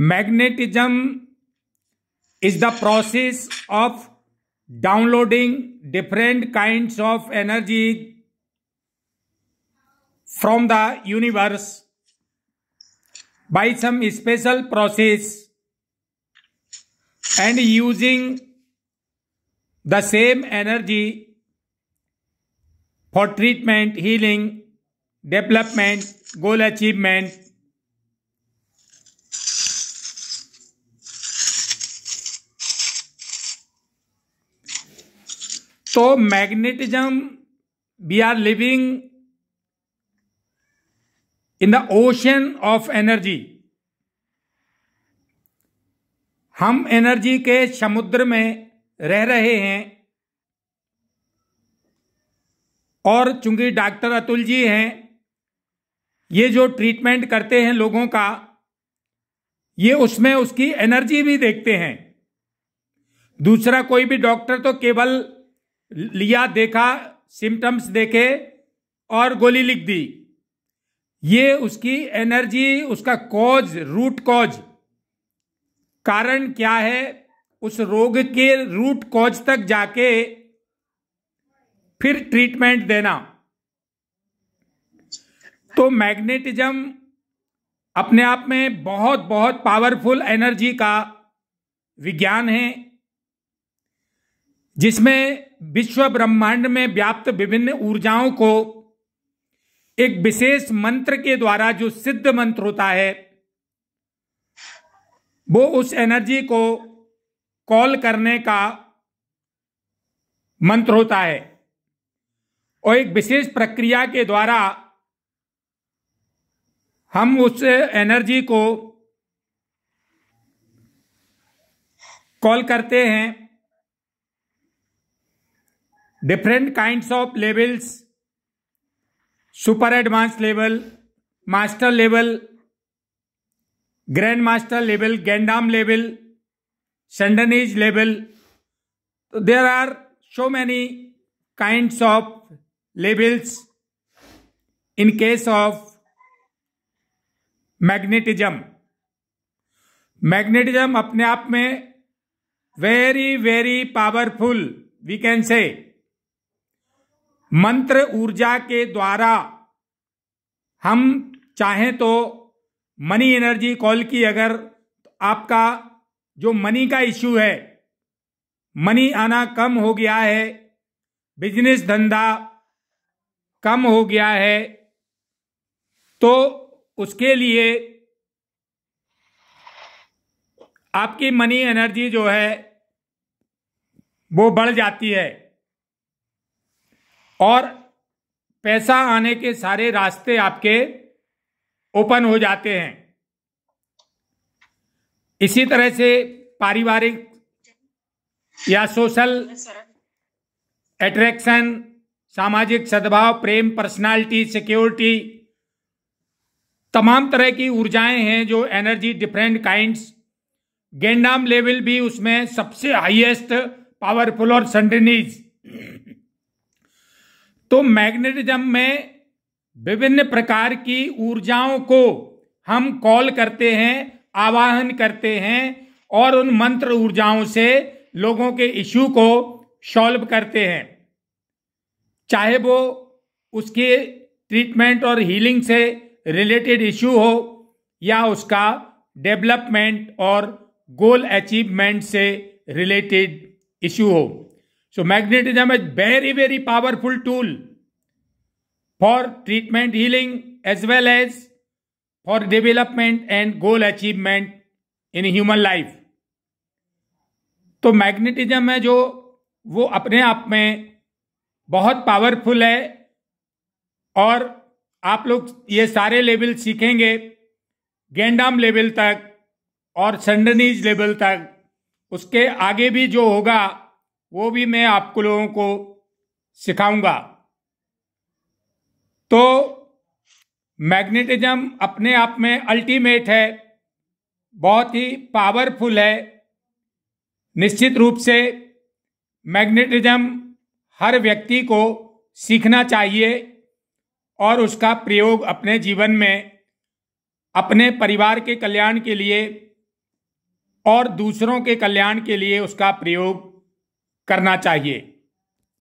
Magnetism is the process of downloading different kinds of energy from the universe by some special process and using the same energy for treatment, healing, development, goal achievement, So, magnetism, we are living in the ocean of energy. हम energy के समुद्र में रह रहे हैं और चूंकि doctor Atul जी हैं ये जो ट्रीटमेंट करते हैं लोगों का ये उसमें उसकी एनर्जी भी देखते हैं दूसरा कोई भी डॉक्टर तो केवल लिया देखा सिम्टम्स देखे और गोली लिख दी ये उसकी एनर्जी उसका कॉज रूट कॉज कारण क्या है उस रोग के रूट कॉज तक जाके फिर ट्रीटमेंट देना तो मैग्नेटिज्म अपने आप में बहुत बहुत पावरफुल एनर्जी का विज्ञान है जिसमें विश्व ब्रह्मांड में व्याप्त विभिन्न ऊर्जाओं को एक विशेष मंत्र के द्वारा जो सिद्ध मंत्र होता है वो उस एनर्जी को कॉल करने का मंत्र होता है और एक विशेष प्रक्रिया के द्वारा हम उस एनर्जी को कॉल करते हैं different kind of levels super advance level master level grand master level गेंडाम लेवल सेंडनीज लेवल तो there are so many kinds of levels in case of magnetism magnetism अपने आप में very very powerful we can say मंत्र ऊर्जा के द्वारा हम चाहें तो मनी एनर्जी कॉल की अगर तो आपका जो मनी का इश्यू है मनी आना कम हो गया है बिजनेस धंधा कम हो गया है तो उसके लिए आपकी मनी एनर्जी जो है वो बढ़ जाती है और पैसा आने के सारे रास्ते आपके ओपन हो जाते हैं इसी तरह से पारिवारिक या सोशल एट्रैक्शन सामाजिक सद्भाव प्रेम पर्सनालिटी सिक्योरिटी तमाम तरह की ऊर्जाएं हैं जो एनर्जी डिफरेंट काइंड्स गेंडाम लेवल भी उसमें सबसे हाईएस्ट पावरफुल और संडनीज तो मैग्नेटिज्म में विभिन्न प्रकार की ऊर्जाओं को हम कॉल करते हैं आवाहन करते हैं और उन मंत्र ऊर्जाओं से लोगों के इश्यू को सॉल्व करते हैं चाहे वो उसके ट्रीटमेंट और हीलिंग से रिलेटेड इश्यू हो या उसका डेवलपमेंट और गोल अचीवमेंट से रिलेटेड इश्यू हो so magnetism is very very powerful tool for treatment healing as well as for development and goal achievement in human life तो मैग्नेटिज्म है जो वो अपने आप में बहुत पावरफुल है और आप लोग ये सारे लेवल सीखेंगे गेंडाम लेवल तक और संडनीज लेवल तक उसके आगे भी जो होगा वो भी मैं आपको लोगों को सिखाऊंगा तो मैग्नेटिज्म अपने आप में अल्टीमेट है बहुत ही पावरफुल है निश्चित रूप से मैग्नेटिज्म हर व्यक्ति को सीखना चाहिए और उसका प्रयोग अपने जीवन में अपने परिवार के कल्याण के लिए और दूसरों के कल्याण के लिए उसका प्रयोग करना चाहिए